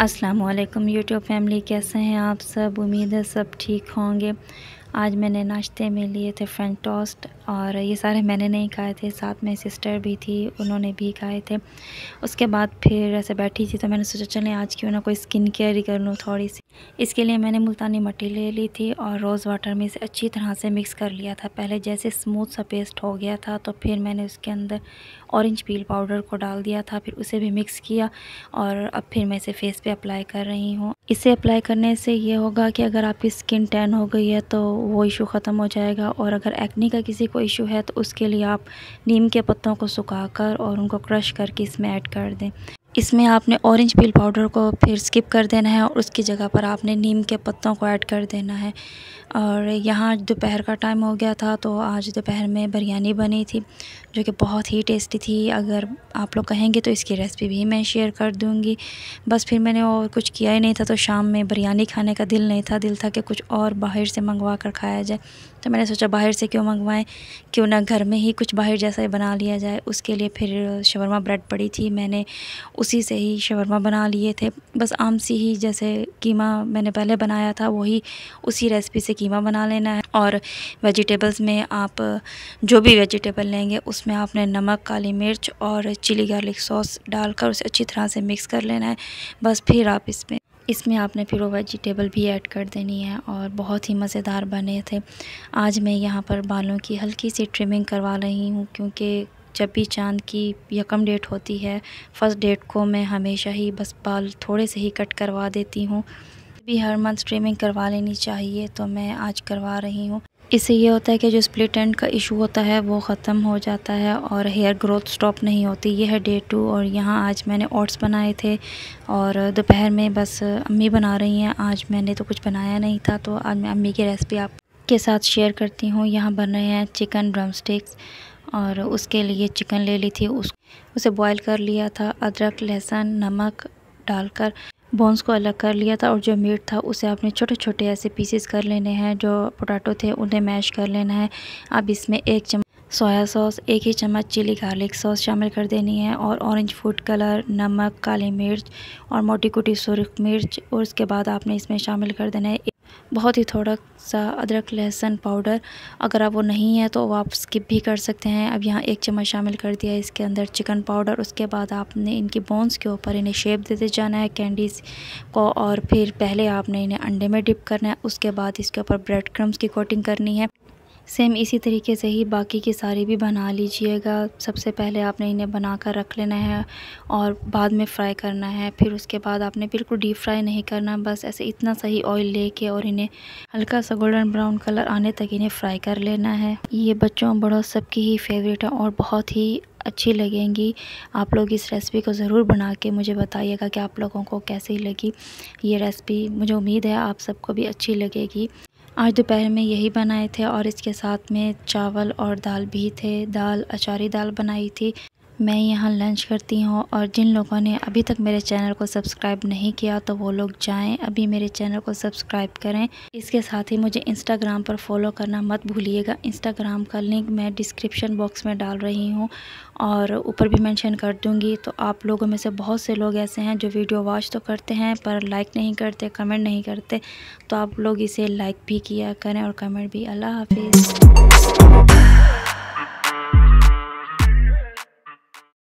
अस्सलाम YouTube family कैसे हैं आप सब उम्मीद है सब ठीक होंगे आज मैंने नाश्ते में लिए थे फ्रेंच टोस्ट और ये सारे मैंने नहीं खाए थे साथ में सिस्टर भी थी उन्होंने भी खाए थे उसके बाद फिर ऐसे बैठी थी तो मैंने सोचा चलें आज क्यों ना कोई स्किन केयर ही कर लूँ थोड़ी सी इसके लिए मैंने मुल्तानी मट्टी ले ली थी और रोज़ वाटर में इसे अच्छी तरह से मिक्स कर लिया था पहले जैसे स्मूथ सा पेस्ट हो गया था तो फिर मैंने उसके अंदर ऑरेंज पील पाउडर को डाल दिया था फिर उसे भी मिक्स किया और अब फिर मैं इसे फेस पर अप्लाई कर रही हूँ इसे अप्लाई करने से ये होगा कि अगर आपकी स्किन टैन हो गई है तो वो इशू ख़त्म हो जाएगा और अगर एक्ने का किसी को इशू है तो उसके लिए आप नीम के पत्तों को सुखाकर और उनको क्रश करके इसमें ऐड कर दें इसमें आपने ऑरेंज पील पाउडर को फिर स्किप कर देना है और उसकी जगह पर आपने नीम के पत्तों को ऐड कर देना है और यहाँ दोपहर का टाइम हो गया था तो आज दोपहर में बिरयानी बनी थी जो कि बहुत ही टेस्टी थी अगर आप लोग कहेंगे तो इसकी रेसिपी भी मैं शेयर कर दूँगी बस फिर मैंने और कुछ किया ही नहीं था तो शाम में बिरयानी खाने का दिल नहीं था दिल था कि कुछ और बाहर से मंगवा कर खाया जाए तो मैंने सोचा बाहर से क्यों मंगवाएं क्यों ना घर में ही कुछ बाहर जैसा ही बना लिया जाए उसके लिए फिर शवरमा ब्रेड पड़ी थी मैंने उस उसी से ही शवरमा बना लिए थे बस आम सी ही जैसे कीमा मैंने पहले बनाया था वही उसी रेसिपी से कीमा बना लेना है और वेजिटेबल्स में आप जो भी वेजिटेबल लेंगे उसमें आपने नमक काली मिर्च और चिली गार्लिक सॉस डालकर उसे अच्छी तरह से मिक्स कर लेना है बस फिर आप इसमें इसमें आपने फिर वो वेजिटेबल भी ऐड कर देनी है और बहुत ही मज़ेदार बने थे आज मैं यहाँ पर बालों की हल्की सी ट्रिमिंग करवा रही हूँ क्योंकि जब भी चाँद की यकम डेट होती है फ़र्स्ट डेट को मैं हमेशा ही बस बाल थोड़े से ही कट करवा देती हूँ भी हर मंथ ट्रिमिंग करवा लेनी चाहिए तो मैं आज करवा रही हूँ इससे ये होता है कि जो स्प्लिट एंड का इशू होता है वो ख़त्म हो जाता है और हेयर ग्रोथ स्टॉप नहीं होती ये है डे टू और यहाँ आज मैंने ओट्स बनाए थे और दोपहर में बस अम्मी बना रही हैं आज मैंने तो कुछ बनाया नहीं था तो आज मैं अम्मी की रेसिपी आप के साथ शेयर करती हूँ यहाँ बन रहे हैं चिकन ड्रम स्टिक्स और उसके लिए चिकन ले ली थी उस उसे बॉईल कर लिया था अदरक लहसुन नमक डालकर बोन्स को अलग कर लिया था और जो मीट था उसे आपने छोटे छोटे ऐसे पीसेस कर लेने हैं जो पोटैटो थे उन्हें मैश कर लेना है अब इसमें एक चम्मच सोया सॉस एक ही चम्मच चिली गार्लिक सॉस शामिल कर देनी है और ऑरेंज फूड कलर नमक काली मिर्च और मोटी कुटी सुरख मिर्च और उसके बाद आपने इसमें शामिल कर देना है बहुत ही थोड़ा सा अदरक लहसुन पाउडर अगर आप वो नहीं है तो आप स्किप भी कर सकते हैं अब यहाँ एक चम्मच शामिल कर दिया है इसके अंदर चिकन पाउडर उसके बाद आपने इनकी बोन्स के ऊपर इन्हें शेप देते जाना है कैंडीज़ को और फिर पहले आपने इन्हें अंडे में डिप करना है उसके बाद इसके ऊपर ब्रेड क्रम्स की कोटिंग करनी है सेम इसी तरीके से ही बाकी के सारे भी बना लीजिएगा सबसे पहले आपने इन्हें बना कर रख लेना है और बाद में फ्राई करना है फिर उसके बाद आपने बिल्कुल डीप फ्राई नहीं करना बस ऐसे इतना सही ऑयल लेके और इन्हें हल्का सा गोल्डन ब्राउन कलर आने तक इन्हें फ्राई कर लेना है ये बच्चों बड़ों सबकी ही फेवरेट है और बहुत ही अच्छी लगेंगी आप लोग इस रेसिपी को ज़रूर बना के मुझे बताइएगा कि आप लोगों को कैसी लगी ये रेसिपी मुझे उम्मीद है आप सबको भी अच्छी लगेगी आज दोपहर में यही बनाए थे और इसके साथ में चावल और दाल भी थे दाल अचारी दाल बनाई थी मैं यहाँ लंच करती हूँ और जिन लोगों ने अभी तक मेरे चैनल को सब्सक्राइब नहीं किया तो वो लोग जाएं अभी मेरे चैनल को सब्सक्राइब करें इसके साथ ही मुझे इंस्टाग्राम पर फॉलो करना मत भूलिएगा इंस्टाग्राम का लिंक मैं डिस्क्रिप्शन बॉक्स में डाल रही हूँ और ऊपर भी मेंशन कर दूँगी तो आप लोगों में से बहुत से लोग ऐसे हैं जो वीडियो वॉच तो करते हैं पर लाइक नहीं करते कमेंट नहीं करते तो आप लोग इसे लाइक भी किया करें और कमेंट भी अल्लाह हाफिज़